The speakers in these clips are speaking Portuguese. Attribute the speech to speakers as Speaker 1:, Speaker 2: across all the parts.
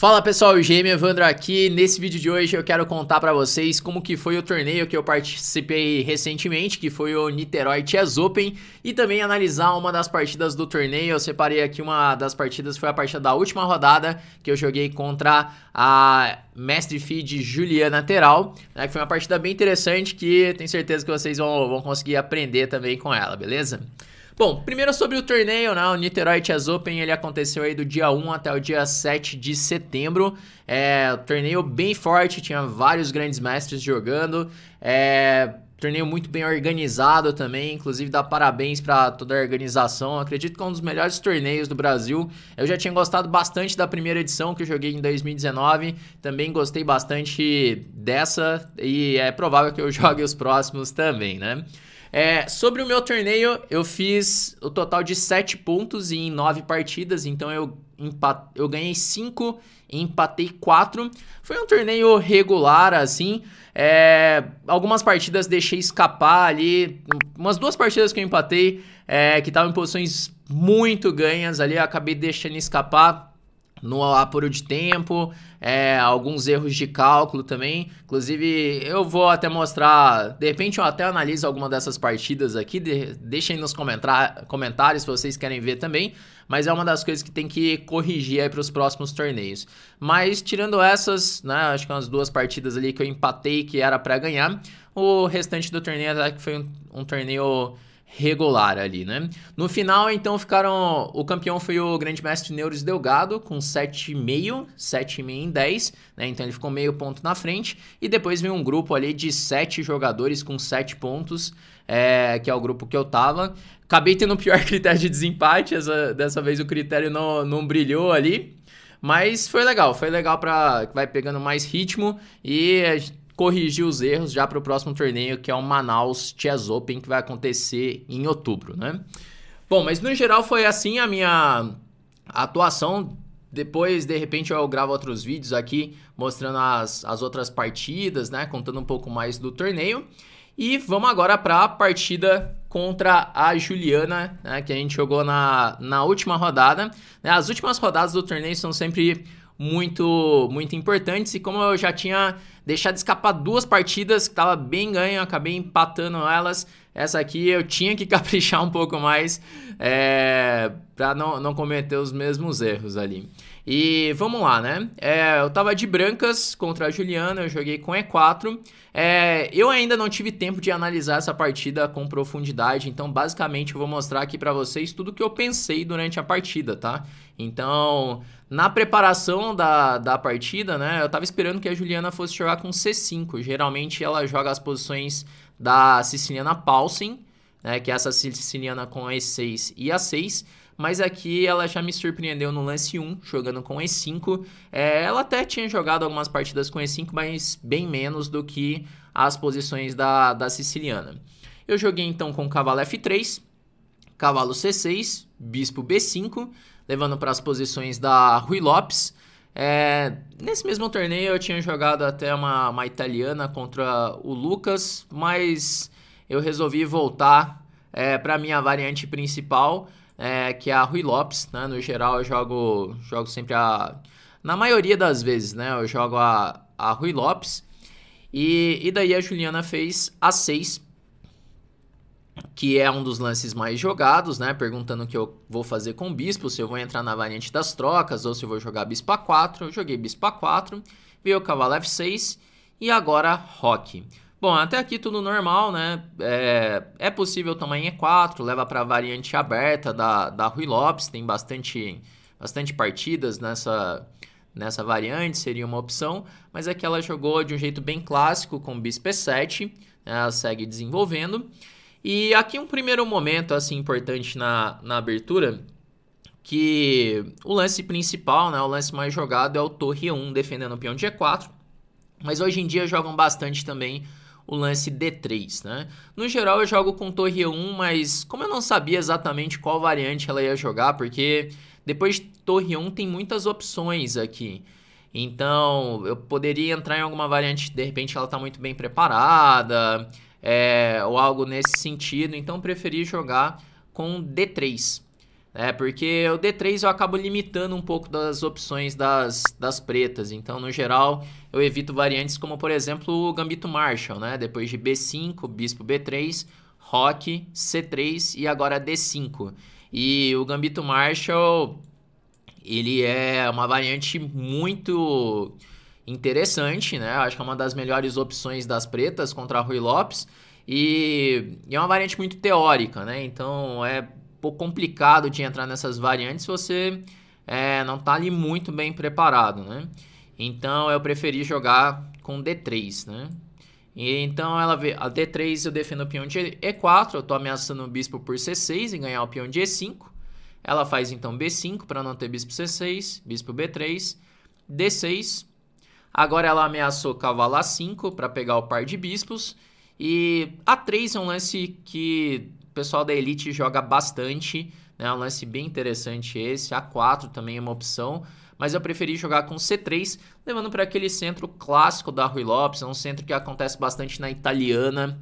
Speaker 1: Fala pessoal, o Evandro aqui. Nesse vídeo de hoje eu quero contar para vocês como que foi o torneio que eu participei recentemente, que foi o Niterói Chess Open, e também analisar uma das partidas do torneio. Eu separei aqui uma das partidas, foi a partida da última rodada que eu joguei contra a Mestre Feed Juliana Teral, né, que foi uma partida bem interessante que tenho certeza que vocês vão, vão conseguir aprender também com ela, beleza? Bom, primeiro sobre o torneio, né? O Niterói Chess Open, ele aconteceu aí do dia 1 até o dia 7 de setembro. É, torneio bem forte, tinha vários grandes mestres jogando. É, Torneio muito bem organizado também, inclusive dá parabéns para toda a organização. acredito que é um dos melhores torneios do Brasil. Eu já tinha gostado bastante da primeira edição que eu joguei em 2019, também gostei bastante dessa e é provável que eu jogue os próximos também, né? É, sobre o meu torneio, eu fiz o total de 7 pontos em 9 partidas, então eu Empat... Eu ganhei 5 empatei 4. Foi um torneio regular, assim. É... Algumas partidas deixei escapar ali. Umas duas partidas que eu empatei, é... que estavam em posições muito ganhas ali, eu acabei deixando escapar no apuro de tempo, é, alguns erros de cálculo também. Inclusive, eu vou até mostrar. De repente, eu até analiso alguma dessas partidas aqui. De, deixem nos comentários se vocês querem ver também mas é uma das coisas que tem que corrigir aí para os próximos torneios. Mas tirando essas, né, acho que umas duas partidas ali que eu empatei que era para ganhar, o restante do torneio até que foi um, um torneio regular ali, né? No final, então, ficaram. O campeão foi o grande mestre Neuros Delgado, com 7,5, 7,5 em 10, né? Então ele ficou meio ponto na frente. E depois veio um grupo ali de 7 jogadores com 7 pontos, é, que é o grupo que eu tava. Acabei tendo o pior critério de desempate, essa, dessa vez o critério não, não brilhou ali. Mas foi legal, foi legal para vai pegando mais ritmo e corrigir os erros já para o próximo torneio, que é o Manaus Chess Open, que vai acontecer em outubro, né? Bom, mas no geral foi assim a minha atuação. Depois, de repente, eu gravo outros vídeos aqui mostrando as, as outras partidas, né? Contando um pouco mais do torneio. E vamos agora para a partida contra a Juliana, né, que a gente jogou na, na última rodada. Né? As últimas rodadas do torneio são sempre muito muito importantes. E como eu já tinha deixado escapar duas partidas, que estava bem ganho, acabei empatando elas. Essa aqui eu tinha que caprichar um pouco mais é, eh, para não, não cometer os mesmos erros ali. E vamos lá, né? É, eu tava de brancas contra a Juliana, eu joguei com E4. É, eu ainda não tive tempo de analisar essa partida com profundidade, então basicamente eu vou mostrar aqui para vocês tudo que eu pensei durante a partida, tá? Então, na preparação da, da partida, né, eu tava esperando que a Juliana fosse jogar com C5. Geralmente ela joga as posições da siciliana Paulsen, né, que é essa siciliana com E6 e A6, mas aqui ela já me surpreendeu no lance 1, jogando com E5. É, ela até tinha jogado algumas partidas com E5, mas bem menos do que as posições da, da siciliana. Eu joguei então com cavalo F3, cavalo C6, bispo B5, levando para as posições da Rui Lopes. É, nesse mesmo torneio eu tinha jogado até uma, uma italiana contra o Lucas, mas eu resolvi voltar é, para minha variante principal é, que é a Rui Lopes, né? No geral eu jogo, jogo sempre a... Na maioria das vezes, né? Eu jogo a, a Rui Lopes. E, e daí a Juliana fez a 6, que é um dos lances mais jogados, né? Perguntando o que eu vou fazer com o Bispo, se eu vou entrar na variante das trocas ou se eu vou jogar Bispo a 4. Eu joguei Bispo a 4, veio o Cavalo F6 e agora Rock. Bom, até aqui tudo normal, né? É, é possível também E4, leva para a variante aberta da, da Rui Lopes, tem bastante, bastante partidas nessa, nessa variante, seria uma opção, mas aqui é ela jogou de um jeito bem clássico com Bispo E7, né? ela segue desenvolvendo. E aqui um primeiro momento assim importante na, na abertura, que o lance principal, né, o lance mais jogado é o Torre 1 defendendo o peão de E4, mas hoje em dia jogam bastante também o lance D3, né? No geral eu jogo com torre 1, mas como eu não sabia exatamente qual variante ela ia jogar, porque depois de torre 1 tem muitas opções aqui. Então, eu poderia entrar em alguma variante, de repente ela está muito bem preparada, é, ou algo nesse sentido. Então, preferi jogar com D3. É, porque o D3 eu acabo limitando um pouco das opções das, das pretas. Então, no geral, eu evito variantes como, por exemplo, o Gambito Marshall, né? Depois de B5, Bispo B3, Rock, C3 e agora D5. E o Gambito Marshall, ele é uma variante muito interessante, né? Acho que é uma das melhores opções das pretas contra Rui Lopes. E, e é uma variante muito teórica, né? Então, é pouco complicado de entrar nessas variantes se você é, não está ali muito bem preparado, né? Então eu preferi jogar com D3, né? E, então ela vê, a D3 eu defendo o peão de E4, eu estou ameaçando o bispo por C6 e ganhar o peão de E5. Ela faz então B5 para não ter bispo C6, bispo B3, D6. Agora ela ameaçou cavalo A5 para pegar o par de bispos. E A3 é um lance que pessoal da Elite joga bastante, né? É um lance bem interessante esse. A4 também é uma opção, mas eu preferi jogar com C3, levando para aquele centro clássico da Rui Lopes, é um centro que acontece bastante na italiana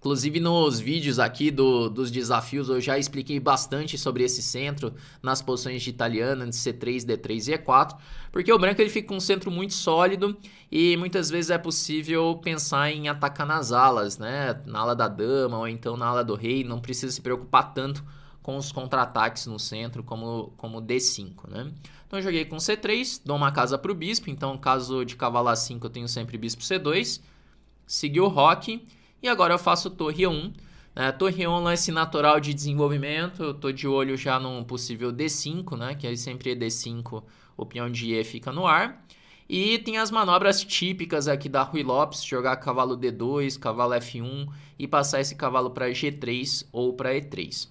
Speaker 1: Inclusive nos vídeos aqui do, dos desafios eu já expliquei bastante sobre esse centro nas posições de italiana, de C3, D3 e E4, porque o branco ele fica com um centro muito sólido e muitas vezes é possível pensar em atacar nas alas, né? Na ala da dama ou então na ala do rei, não precisa se preocupar tanto com os contra-ataques no centro como, como D5, né? Então eu joguei com C3, dou uma casa para o bispo, então caso de cavalo A5 eu tenho sempre bispo C2, segui o roque e agora eu faço torre 1. Né? Torre 1 é lance natural de desenvolvimento. Eu tô de olho já num possível D5, né? Que aí sempre é D5, o peão de E fica no ar. E tem as manobras típicas aqui da Rui Lopes, jogar cavalo D2, cavalo F1 e passar esse cavalo para G3 ou para E3.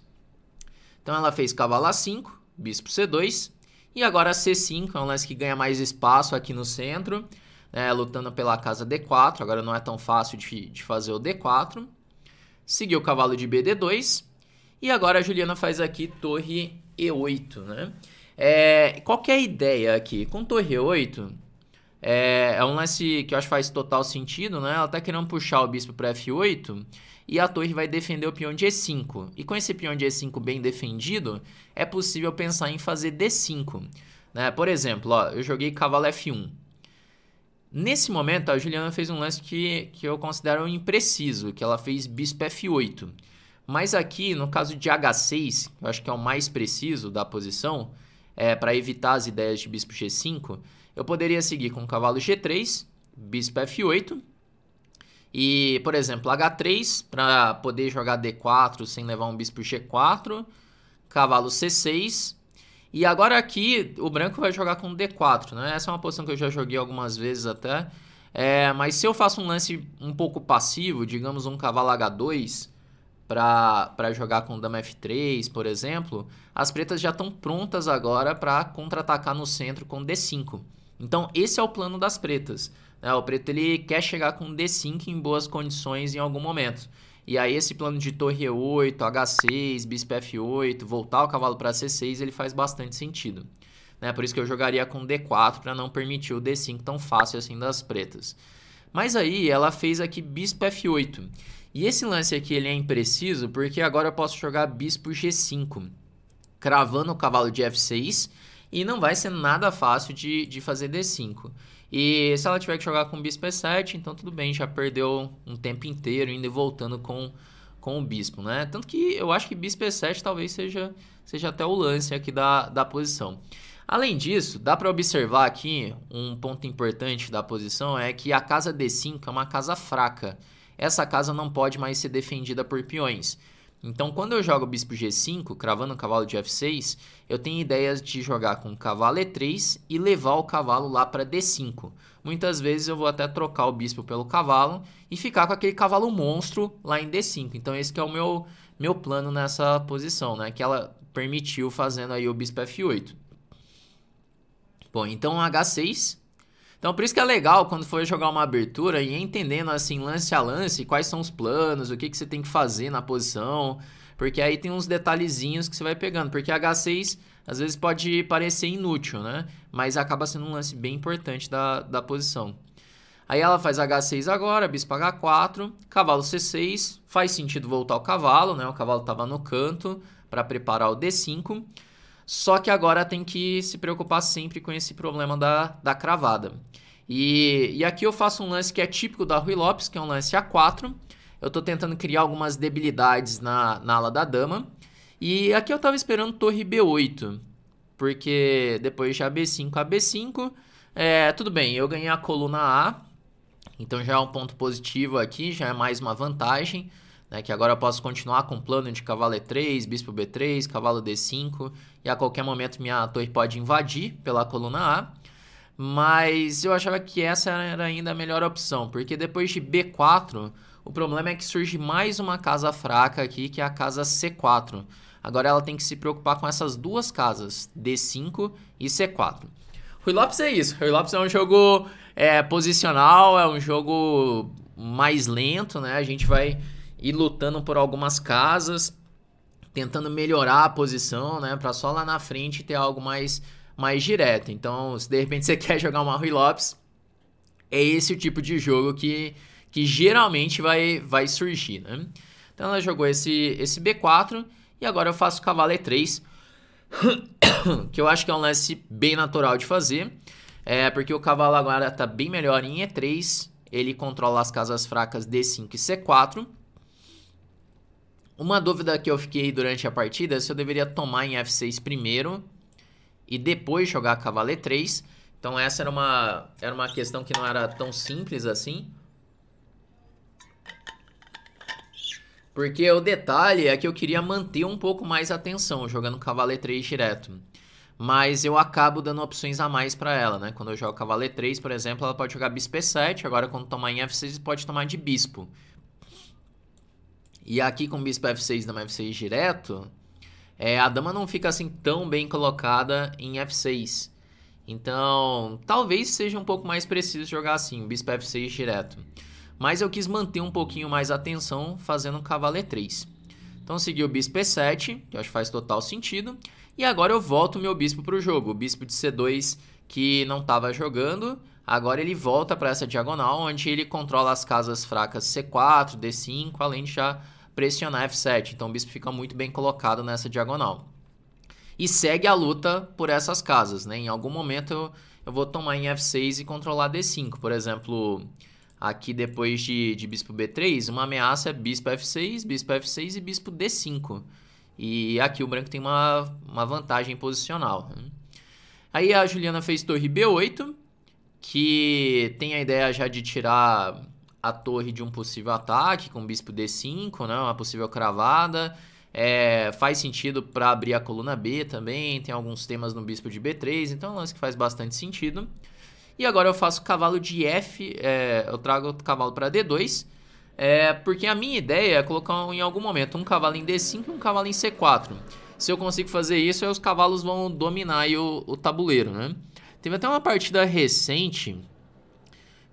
Speaker 1: Então ela fez cavalo A5, bispo C2 e agora C5, é um lance que ganha mais espaço aqui no centro né, lutando pela casa D4, agora não é tão fácil de, de fazer o D4. Seguiu o cavalo de BD2, e agora a Juliana faz aqui torre E8, né? É, qual que é a ideia aqui? Com torre E8, é, é, um lance que eu acho que faz total sentido, né? Ela tá querendo puxar o bispo para F8 e a torre vai defender o peão de E5. E com esse peão de E5 bem defendido, é possível pensar em fazer D5. Né? Por exemplo, ó, eu joguei cavalo F1. Nesse momento, a Juliana fez um lance que, que eu considero impreciso, que ela fez bispo F8. Mas aqui, no caso de H6, eu acho que é o mais preciso da posição, é, para evitar as ideias de bispo G5, eu poderia seguir com cavalo G3, bispo F8, e, por exemplo, H3, para poder jogar D4 sem levar um bispo G4, cavalo C6, e agora aqui o branco vai jogar com D4, né? Essa é uma posição que eu já joguei algumas vezes até. É, mas se eu faço um lance um pouco passivo, digamos um cavalo H2 para jogar com dama F3, por exemplo, as pretas já estão prontas agora para contra-atacar no centro com D5. Então esse é o plano das pretas. Né? O preto ele quer chegar com D5 em boas condições em algum momento. E aí esse plano de torre E8, H6, bispo F8, voltar o cavalo para C6, ele faz bastante sentido. Né? Por isso que eu jogaria com D4 para não permitir o D5 tão fácil assim das pretas. Mas aí ela fez aqui bispo F8. E esse lance aqui ele é impreciso porque agora eu posso jogar bispo G5, cravando o cavalo de F6 e não vai ser nada fácil de, de fazer D5. E se ela tiver que jogar com bispo é E7, então tudo bem, já perdeu um tempo inteiro indo e voltando com, com o bispo, né? Tanto que eu acho que bispo é E7 talvez seja, seja até o lance aqui da, da posição. Além disso, dá para observar aqui um ponto importante da posição é que a casa D5 é uma casa fraca. Essa casa não pode mais ser defendida por peões. Então, quando eu jogo bispo g5, cravando o cavalo de f6, eu tenho ideias de jogar com cavalo e3 e levar o cavalo lá para d5. Muitas vezes eu vou até trocar o bispo pelo cavalo e ficar com aquele cavalo monstro lá em d5. Então, esse é o meu, meu plano nessa posição, né? Que ela permitiu fazendo aí o bispo f8. Bom, então h6 então por isso que é legal quando for jogar uma abertura e entendendo assim lance a lance quais são os planos, o que, que você tem que fazer na posição, porque aí tem uns detalhezinhos que você vai pegando, porque H6 às vezes pode parecer inútil, né? Mas acaba sendo um lance bem importante da, da posição. Aí ela faz H6 agora, bispo H4, cavalo C6, faz sentido voltar o cavalo, né? O cavalo estava no canto para preparar o D5. Só que agora tem que se preocupar sempre com esse problema da, da cravada. E, e aqui eu faço um lance que é típico da Rui Lopes, que é um lance A4. Eu estou tentando criar algumas debilidades na, na ala da dama. E aqui eu estava esperando torre B8, porque depois já B5 a B5, é, tudo bem, eu ganhei a coluna A, então já é um ponto positivo aqui, já é mais uma vantagem né, que agora eu posso continuar com o plano de cavalo E3, bispo B3, cavalo D5, e a qualquer momento minha torre pode invadir pela coluna A, mas eu achava que essa era ainda a melhor opção, porque depois de B4, o problema é que surge mais uma casa fraca aqui, que é a casa C4. Agora ela tem que se preocupar com essas duas casas, D5 e C4. Rui Lopes é isso. Rui Lopes é um jogo é, posicional, é um jogo mais lento, né? A gente vai e lutando por algumas casas, tentando melhorar a posição, né, para só lá na frente ter algo mais mais direto. Então, se de repente você quer jogar uma Rui Lopes, é esse o tipo de jogo que, que geralmente vai, vai surgir, né? Então ela jogou esse, esse B4 e agora eu faço cavalo E3, que eu acho que é um lance bem natural de fazer, é porque o cavalo agora está bem melhor em E3, ele controla as casas fracas D5 e C4, uma dúvida que eu fiquei durante a partida é se eu deveria tomar em F6 primeiro e depois jogar cavalo E3. Então essa era uma, era uma questão que não era tão simples assim. Porque o detalhe é que eu queria manter um pouco mais a atenção jogando cavalo E3 direto. Mas eu acabo dando opções a mais para ela, né? Quando eu jogo cavalo E3, por exemplo, ela pode jogar bispo E7. Agora, quando tomar em F6, pode tomar de bispo. E aqui com bispo F6 dama F6 direto, é, a dama não fica assim tão bem colocada em F6. Então, talvez seja um pouco mais preciso jogar assim, bispo F6 direto. Mas eu quis manter um pouquinho mais a atenção fazendo um cavalo E3. Então, segui o bispo E7, que eu acho que faz total sentido. E agora eu volto o meu bispo para o jogo, o bispo de C2 que não estava jogando. Agora ele volta para essa diagonal, onde ele controla as casas fracas C4, D5, além de já pressionar F7. Então o bispo fica muito bem colocado nessa diagonal. E segue a luta por essas casas, né? Em algum momento eu, eu vou tomar em F6 e controlar D5. Por exemplo, aqui depois de, de bispo B3, uma ameaça é bispo F6, bispo F6 e bispo D5. E aqui o branco tem uma, uma vantagem posicional. Aí a Juliana fez torre B8, que tem a ideia já de tirar a torre de um possível ataque com bispo D5, né? Uma possível cravada. É, faz sentido para abrir a coluna B também, tem alguns temas no bispo de B3, então é um lance que faz bastante sentido. E agora eu faço cavalo de F, é, eu trago o cavalo para D2, é, porque a minha ideia é colocar em algum momento um cavalo em D5 e um cavalo em C4. Se eu consigo fazer isso, os cavalos vão dominar o, o tabuleiro, né? Teve até uma partida recente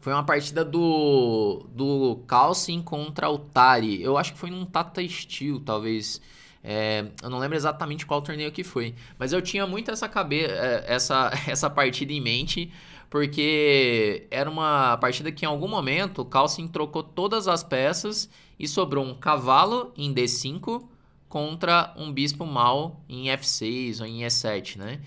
Speaker 1: foi uma partida do, do Calcin contra o Tari. Eu acho que foi num Tata Steel, talvez. É, eu não lembro exatamente qual torneio que foi. Mas eu tinha muito essa, cabeça, é, essa, essa partida em mente, porque era uma partida que em algum momento o Calcin trocou todas as peças e sobrou um cavalo em D5 contra um bispo mal em F6 ou em E7, né?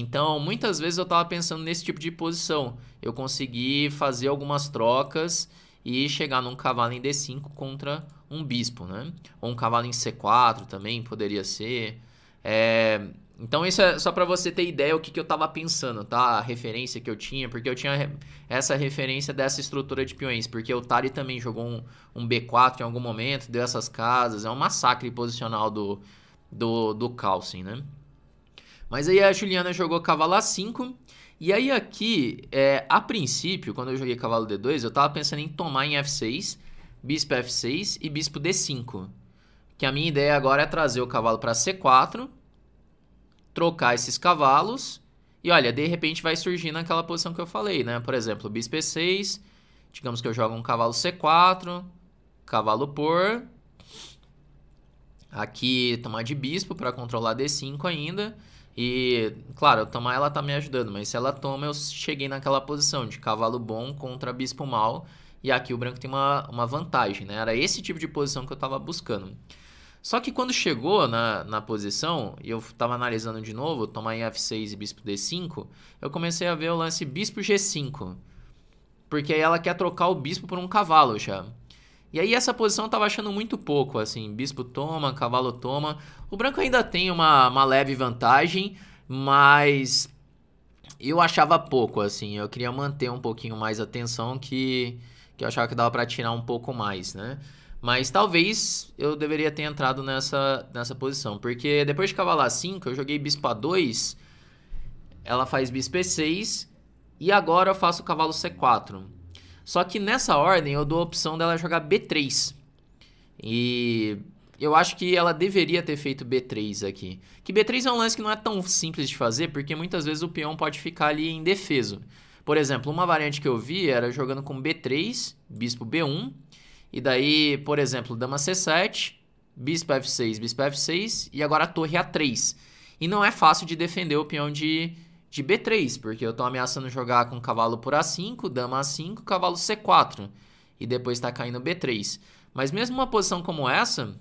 Speaker 1: Então, muitas vezes eu estava pensando nesse tipo de posição. Eu consegui fazer algumas trocas e chegar num cavalo em D5 contra um bispo, né? Ou um cavalo em C4 também poderia ser. É... Então, isso é só para você ter ideia o que, que eu estava pensando, tá? A referência que eu tinha, porque eu tinha essa referência dessa estrutura de peões, porque o Tari também jogou um, um B4 em algum momento, deu essas casas, é um massacre posicional do, do, do né? Mas aí a Juliana jogou cavalo A5. E aí aqui, é, a princípio, quando eu joguei cavalo D2, eu tava pensando em tomar em F6, bispo F6 e bispo D5. Que a minha ideia agora é trazer o cavalo para C4, trocar esses cavalos. E olha, de repente vai surgir naquela posição que eu falei, né? Por exemplo, bispo E6, digamos que eu jogo um cavalo C4, cavalo por... Aqui tomar de bispo para controlar D5 ainda. E, claro, tomar ela tá me ajudando, mas se ela toma, eu cheguei naquela posição de cavalo bom contra bispo mal. E aqui o branco tem uma, uma vantagem, né? Era esse tipo de posição que eu tava buscando. Só que quando chegou na, na posição, e eu tava analisando de novo, tomar em F6 e bispo D5, eu comecei a ver o lance bispo G5. Porque aí ela quer trocar o bispo por um cavalo já. E aí essa posição eu tava achando muito pouco, assim, bispo toma, cavalo toma. O branco ainda tem uma, uma leve vantagem, mas eu achava pouco, assim. Eu queria manter um pouquinho mais a tensão que, que eu achava que dava para tirar um pouco mais, né? Mas talvez eu deveria ter entrado nessa, nessa posição. Porque depois de a 5, eu joguei bispo A2, ela faz bispo E6, e agora eu faço cavalo C4. Só que nessa ordem eu dou a opção dela jogar B3. E eu acho que ela deveria ter feito B3 aqui. Que B3 é um lance que não é tão simples de fazer, porque muitas vezes o peão pode ficar ali indefeso. Por exemplo, uma variante que eu vi era jogando com B3, bispo B1, e daí, por exemplo, dama C7, bispo F6, bispo F6, e agora torre A3. E não é fácil de defender o peão de de B3, porque eu tô ameaçando jogar com cavalo por A5, dama A5, cavalo C4 e depois tá caindo B3. Mas mesmo uma posição como essa,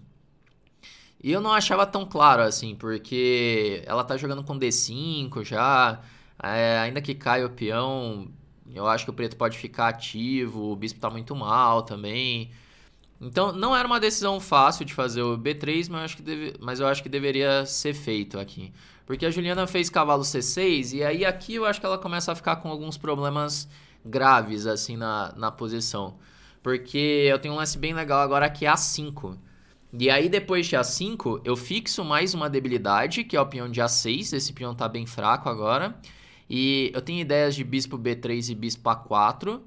Speaker 1: eu não achava tão claro assim, porque ela tá jogando com D5 já, é, ainda que caia o peão, eu acho que o preto pode ficar ativo, o bispo tá muito mal também. Então não era uma decisão fácil de fazer o B3, mas eu acho que, deve, mas eu acho que deveria ser feito aqui. Porque a Juliana fez cavalo C6 e aí aqui eu acho que ela começa a ficar com alguns problemas graves assim na, na posição. Porque eu tenho um lance bem legal agora que é A5. E aí depois de A5 eu fixo mais uma debilidade, que é o peão de A6. Esse peão tá bem fraco agora. E eu tenho ideias de bispo B3 e bispo A4.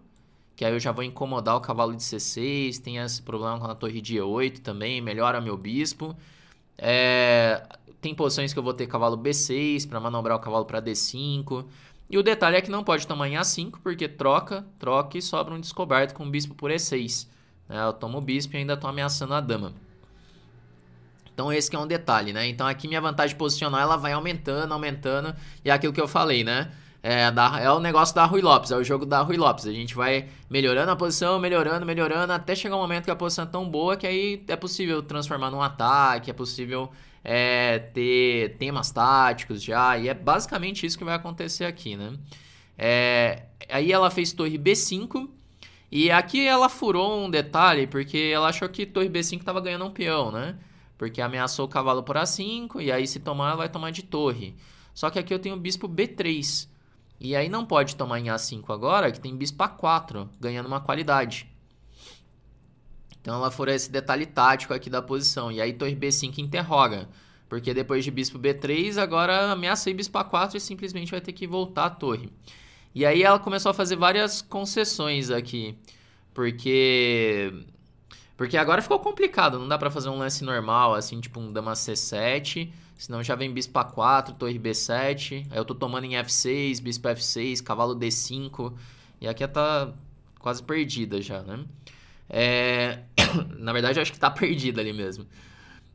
Speaker 1: Que aí eu já vou incomodar o cavalo de C6. Tem esse problema com a torre de E8 também. Melhora meu bispo. É, tem posições que eu vou ter cavalo B6 para manobrar o cavalo para D5. E o detalhe é que não pode tomar em A5, porque troca, troca e sobra um descoberto com o bispo por E6. Né? Eu tomo o bispo e ainda estou ameaçando a dama. Então esse é um detalhe, né? Então aqui minha vantagem posicional ela vai aumentando, aumentando. E é aquilo que eu falei, né? É, da, é o negócio da Rui Lopes, é o jogo da Rui Lopes. A gente vai melhorando a posição, melhorando, melhorando, até chegar um momento que a posição é tão boa que aí é possível transformar num ataque, é possível é, ter temas táticos já, e é basicamente isso que vai acontecer aqui, né? É, aí ela fez torre B5, e aqui ela furou um detalhe, porque ela achou que torre B5 estava ganhando um peão, né? Porque ameaçou o cavalo por A5, e aí se tomar, ela vai tomar de torre. Só que aqui eu tenho o bispo B3. E aí não pode tomar em A5 agora, que tem bispo A4, ganhando uma qualidade. Então ela fura esse detalhe tático aqui da posição. E aí torre B5 interroga. Porque depois de bispo B3, agora ameaça bispo A4 e simplesmente vai ter que voltar a torre. E aí ela começou a fazer várias concessões aqui. Porque porque agora ficou complicado, não dá para fazer um lance normal, assim, tipo um dama C7, senão já vem bispo A4, torre B7, aí eu tô tomando em F6, bispo F6, cavalo D5, e aqui tá quase perdida já, né? É... Na verdade, eu acho que tá perdida ali mesmo.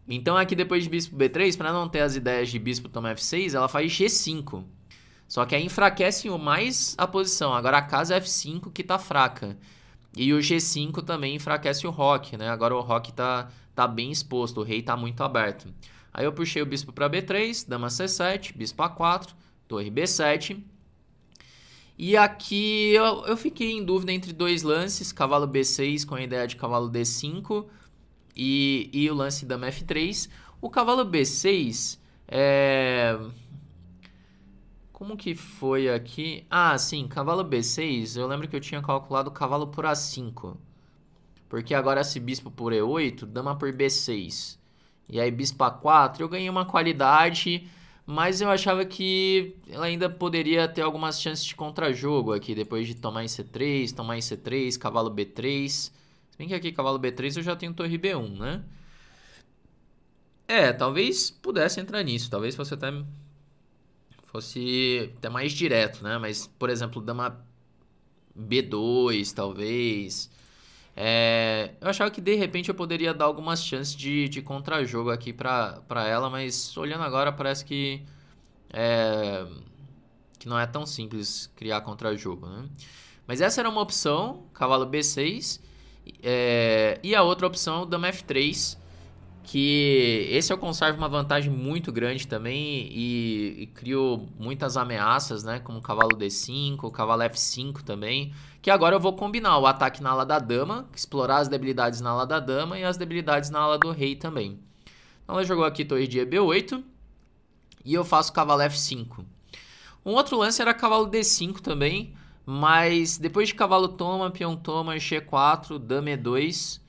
Speaker 1: Então aqui depois de bispo B3, para não ter as ideias de bispo toma F6, ela faz G5. Só que aí enfraquece mais a posição, agora a casa é F5 que tá fraca. E o G5 também enfraquece o Rock, né? Agora o Rock tá, tá bem exposto, o rei tá muito aberto. Aí eu puxei o bispo para B3, dama C7, bispo A4, torre B7. E aqui eu, eu fiquei em dúvida entre dois lances, cavalo B6 com a ideia de cavalo D5 e, e o lance dama F3. O cavalo B6 é como que foi aqui? Ah, sim, cavalo B6, eu lembro que eu tinha calculado cavalo por A5. Porque agora esse bispo por E8, dama por B6. E aí bispo A4, eu ganhei uma qualidade, mas eu achava que ela ainda poderia ter algumas chances de contrajogo aqui, depois de tomar em C3, tomar em C3, cavalo B3. Se bem que aqui cavalo B3 eu já tenho torre B1, né? É, talvez pudesse entrar nisso, talvez fosse até fosse até mais direto, né? Mas, por exemplo, dama B2, talvez. É, eu achava que de repente eu poderia dar algumas chances de, de contra-jogo aqui pra, pra ela, mas olhando agora parece que, é, que não é tão simples criar contra-jogo, né? Mas essa era uma opção, cavalo B6, é, e a outra opção, dama F3, que esse eu conservo uma vantagem muito grande também e, e crio muitas ameaças, né? Como o cavalo D5, o cavalo F5 também. Que agora eu vou combinar o ataque na ala da dama, explorar as debilidades na ala da dama e as debilidades na ala do rei também. Então ela jogou aqui torre de EB8 e eu faço cavalo F5. Um outro lance era cavalo D5 também, mas depois de cavalo toma, peão toma, G4, dama E2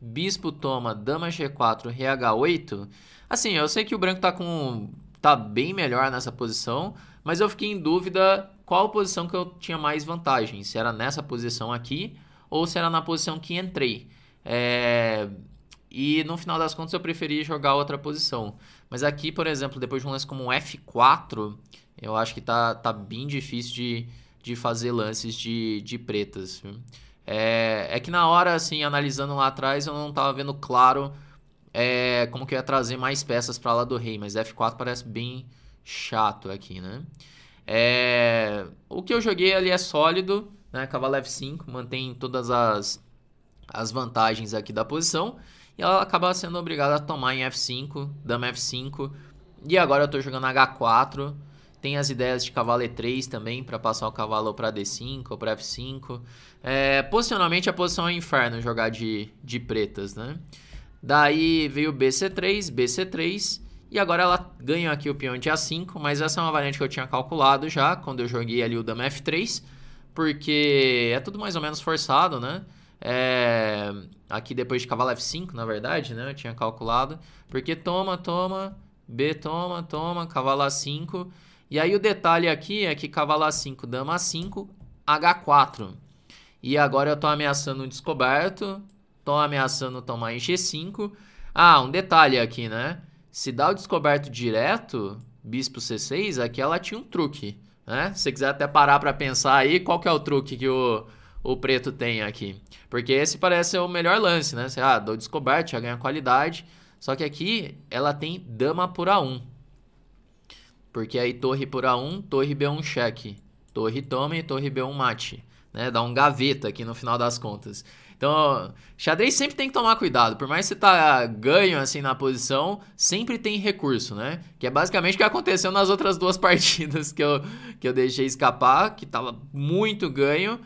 Speaker 1: bispo toma dama g4, rei h8. Assim, eu sei que o branco tá com tá bem melhor nessa posição, mas eu fiquei em dúvida qual posição que eu tinha mais vantagem, se era nessa posição aqui ou se era na posição que entrei. É... E no final das contas eu preferi jogar outra posição. Mas aqui, por exemplo, depois de um lance como um F4, eu acho que tá, tá bem difícil de, de fazer lances de, de pretas. Viu? É, é que na hora, assim, analisando lá atrás, eu não tava vendo claro é, como que eu ia trazer mais peças para lá do rei, mas F4 parece bem chato aqui, né? É, o que eu joguei ali é sólido, né? Cavalo F5 mantém todas as, as vantagens aqui da posição e ela acaba sendo obrigada a tomar em F5, dama F5 e agora eu tô jogando H4, tem as ideias de cavalo E3 também, para passar o cavalo para D5 ou para F5. É, posicionalmente, a posição é inferno jogar de, de pretas, né? Daí veio BC3, BC3, e agora ela ganhou aqui o peão de A5, mas essa é uma variante que eu tinha calculado já, quando eu joguei ali o dama F3, porque é tudo mais ou menos forçado, né? É, aqui depois de cavalo F5, na verdade, né? Eu tinha calculado, porque toma, toma, B toma, toma, cavalo A5... E aí o detalhe aqui é que cavalo A5, dama A5, H4. E agora eu tô ameaçando o descoberto, tô ameaçando tomar em G5. Ah, um detalhe aqui, né? Se dá o descoberto direto, bispo C6, aqui ela tinha um truque, né? Se você quiser até parar para pensar aí, qual que é o truque que o, o preto tem aqui? Porque esse parece ser o melhor lance, né? Você, ah, dou descoberto, já ganha qualidade. Só que aqui ela tem dama por A1. Porque aí torre por A1, torre B1 cheque. Torre tome, torre B1 mate. Né? Dá um gaveta aqui no final das contas. Então, xadrez sempre tem que tomar cuidado. Por mais que você tá ganho assim na posição, sempre tem recurso, né? Que é basicamente o que aconteceu nas outras duas partidas que eu, que eu deixei escapar, que tava muito ganho.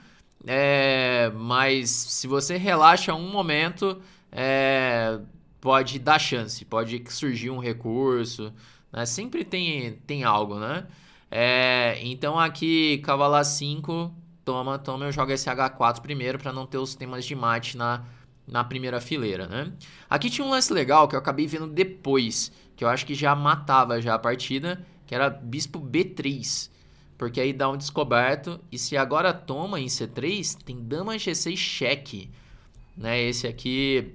Speaker 1: É, mas se você relaxa um momento, é, pode dar chance, pode surgir um recurso, né? Sempre tem, tem algo, né? É, então aqui, a 5, toma, toma, eu jogo esse H4 primeiro para não ter os temas de mate na, na primeira fileira, né? Aqui tinha um lance legal que eu acabei vendo depois, que eu acho que já matava já a partida, que era bispo B3. Porque aí dá um descoberto, e se agora toma em C3, tem dama G6 cheque. Né? Esse aqui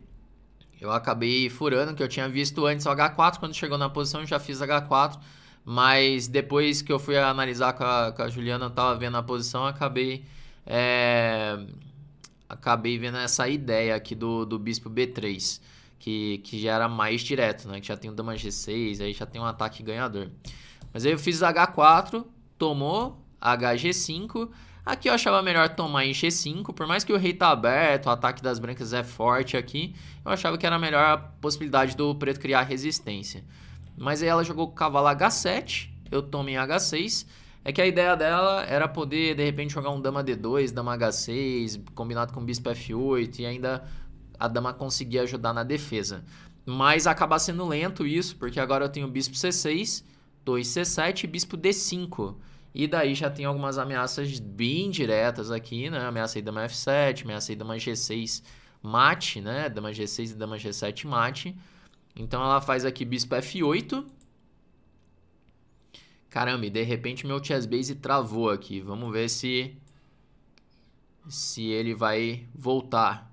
Speaker 1: eu acabei furando, que eu tinha visto antes o H4, quando chegou na posição eu já fiz H4, mas depois que eu fui analisar com a, com a Juliana, eu tava vendo a posição, acabei é, acabei vendo essa ideia aqui do, do bispo B3, que, que já era mais direto, né? Que já tem o dama G6, aí já tem um ataque ganhador. Mas aí eu fiz H4, tomou, HG5, Aqui eu achava melhor tomar em G5, por mais que o rei tá aberto, o ataque das brancas é forte aqui, eu achava que era melhor a possibilidade do preto criar resistência. Mas aí ela jogou cavalo H7, eu tomo em H6, é que a ideia dela era poder, de repente, jogar um dama D2, dama H6, combinado com bispo F8, e ainda a dama conseguir ajudar na defesa. Mas acaba sendo lento isso, porque agora eu tenho bispo C6, 2 C7 e bispo D5. E daí já tem algumas ameaças bem diretas aqui, né? Ameaça aí dama F7, ameaça aí dama G6 mate, né? Dama G6 e dama G7 mate. Então ela faz aqui bispo F8. Caramba, e de repente meu chessbase travou aqui. Vamos ver se se ele vai voltar.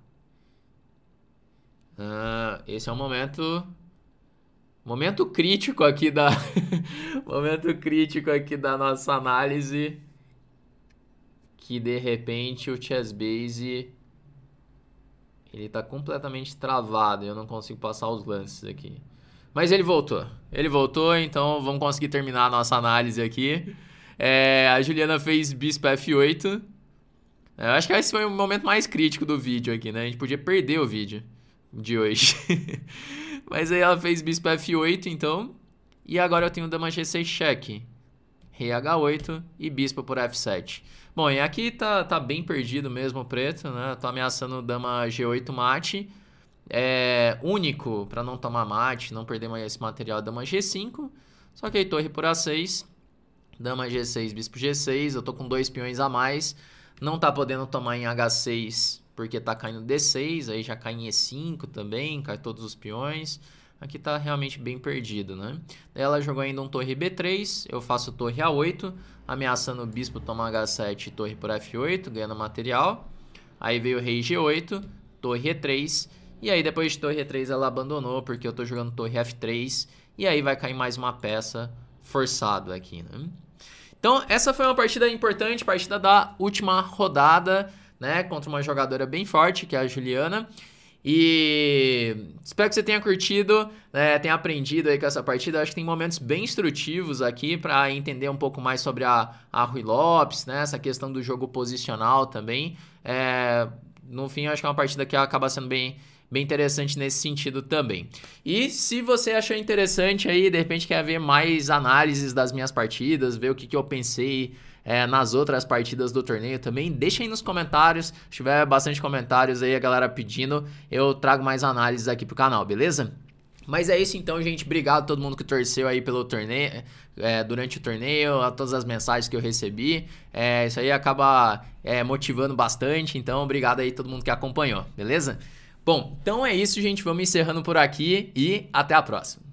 Speaker 1: Uh, esse é o momento Momento crítico aqui da momento crítico aqui da nossa análise que de repente o chess base ele tá completamente travado, eu não consigo passar os lances aqui. Mas ele voltou. Ele voltou, então vamos conseguir terminar a nossa análise aqui. É, a Juliana fez bispo F8. É, eu acho que esse foi o momento mais crítico do vídeo aqui, né? A gente podia perder o vídeo de hoje. Mas aí ela fez bispo F8, então. E agora eu tenho dama G6 cheque. Rei H8 e bispo por F7. Bom, e aqui tá, tá bem perdido mesmo o preto, né? Tô ameaçando dama G8 mate. É único para não tomar mate, não perder mais esse material dama G5. Só que aí torre por A6, dama G6, bispo G6. Eu tô com dois peões a mais. Não tá podendo tomar em H6 porque tá caindo D6, aí já cai em E5 também, cai todos os peões. Aqui tá realmente bem perdido, né? Ela jogou ainda um torre B3, eu faço torre A8, ameaçando o bispo tomar H7 torre por F8, ganhando material. Aí veio o rei G8, torre E3, e aí depois de torre E3 ela abandonou, porque eu tô jogando torre F3, e aí vai cair mais uma peça forçado aqui, né? Então, essa foi uma partida importante, partida da última rodada né? Contra uma jogadora bem forte, que é a Juliana. E espero que você tenha curtido, né, tenha aprendido aí com essa partida. Acho que tem momentos bem instrutivos aqui para entender um pouco mais sobre a, a Rui Lopes, né, essa questão do jogo posicional também. É, no fim, acho que é uma partida que acaba sendo bem, bem interessante nesse sentido também. E se você achou interessante aí, de repente quer ver mais análises das minhas partidas, ver o que, que eu pensei é, nas outras partidas do torneio também. Deixa aí nos comentários, se tiver bastante comentários aí a galera pedindo, eu trago mais análises aqui pro canal, beleza? Mas é isso então, gente. Obrigado a todo mundo que torceu aí pelo torneio, é, durante o torneio, a todas as mensagens que eu recebi. É, isso aí acaba é, motivando bastante. Então, obrigado aí a todo mundo que acompanhou, beleza? Bom, então é isso, gente. Vamos encerrando por aqui e até a próxima.